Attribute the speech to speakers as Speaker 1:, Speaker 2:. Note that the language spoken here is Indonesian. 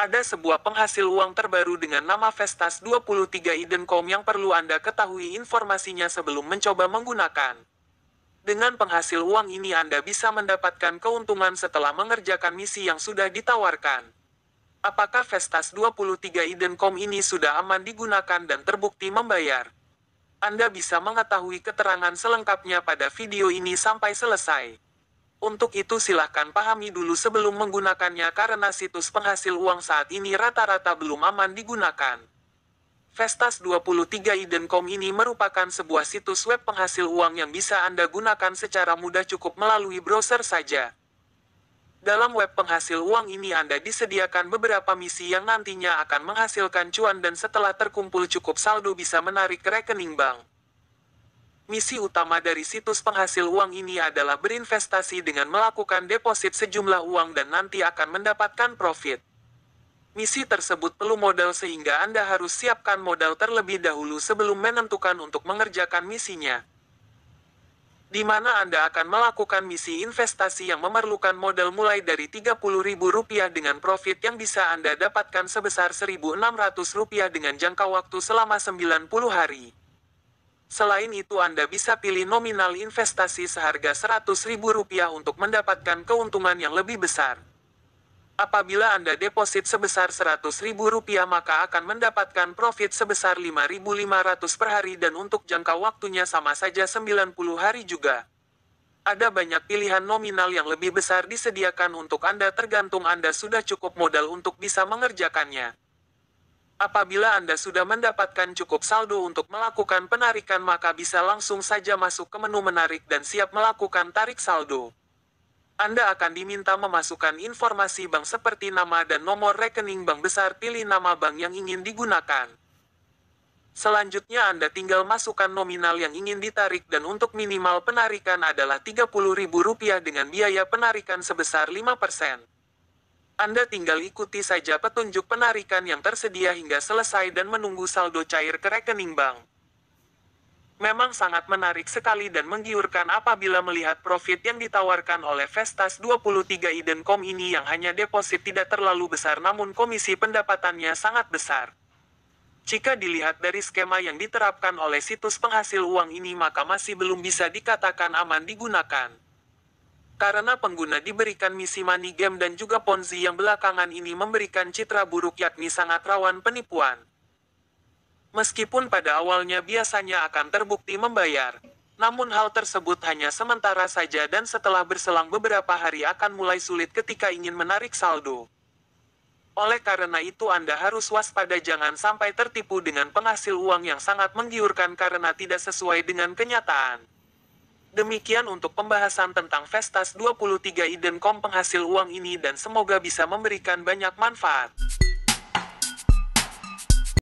Speaker 1: ada sebuah penghasil uang terbaru dengan nama Vestas 23 Idencom yang perlu Anda ketahui informasinya sebelum mencoba menggunakan. Dengan penghasil uang ini Anda bisa mendapatkan keuntungan setelah mengerjakan misi yang sudah ditawarkan. Apakah Vestas 23 Idencom ini sudah aman digunakan dan terbukti membayar? Anda bisa mengetahui keterangan selengkapnya pada video ini sampai selesai. Untuk itu silahkan pahami dulu sebelum menggunakannya karena situs penghasil uang saat ini rata-rata belum aman digunakan. Vestas 23 idencom ini merupakan sebuah situs web penghasil uang yang bisa Anda gunakan secara mudah cukup melalui browser saja. Dalam web penghasil uang ini Anda disediakan beberapa misi yang nantinya akan menghasilkan cuan dan setelah terkumpul cukup saldo bisa menarik rekening bank. Misi utama dari situs penghasil uang ini adalah berinvestasi dengan melakukan deposit sejumlah uang dan nanti akan mendapatkan profit. Misi tersebut perlu modal sehingga Anda harus siapkan modal terlebih dahulu sebelum menentukan untuk mengerjakan misinya. Di mana Anda akan melakukan misi investasi yang memerlukan modal mulai dari Rp30.000 dengan profit yang bisa Anda dapatkan sebesar Rp1.600 dengan jangka waktu selama 90 hari. Selain itu Anda bisa pilih nominal investasi seharga Rp100.000 untuk mendapatkan keuntungan yang lebih besar. Apabila Anda deposit sebesar Rp100.000 maka akan mendapatkan profit sebesar Rp5.500 per hari dan untuk jangka waktunya sama saja 90 hari juga. Ada banyak pilihan nominal yang lebih besar disediakan untuk Anda tergantung Anda sudah cukup modal untuk bisa mengerjakannya. Apabila Anda sudah mendapatkan cukup saldo untuk melakukan penarikan maka bisa langsung saja masuk ke menu menarik dan siap melakukan tarik saldo. Anda akan diminta memasukkan informasi bank seperti nama dan nomor rekening bank besar pilih nama bank yang ingin digunakan. Selanjutnya Anda tinggal masukkan nominal yang ingin ditarik dan untuk minimal penarikan adalah Rp30.000 dengan biaya penarikan sebesar 5%. Anda tinggal ikuti saja petunjuk penarikan yang tersedia hingga selesai dan menunggu saldo cair ke rekening bank. Memang sangat menarik sekali dan menggiurkan apabila melihat profit yang ditawarkan oleh Vestas 23 Idencom ini yang hanya deposit tidak terlalu besar namun komisi pendapatannya sangat besar. Jika dilihat dari skema yang diterapkan oleh situs penghasil uang ini maka masih belum bisa dikatakan aman digunakan karena pengguna diberikan misi money game dan juga ponzi yang belakangan ini memberikan citra buruk yakni sangat rawan penipuan. Meskipun pada awalnya biasanya akan terbukti membayar, namun hal tersebut hanya sementara saja dan setelah berselang beberapa hari akan mulai sulit ketika ingin menarik saldo. Oleh karena itu Anda harus waspada jangan sampai tertipu dengan penghasil uang yang sangat menggiurkan karena tidak sesuai dengan kenyataan. Demikian untuk pembahasan tentang Vestas 23 Kom penghasil uang ini dan semoga bisa memberikan banyak manfaat.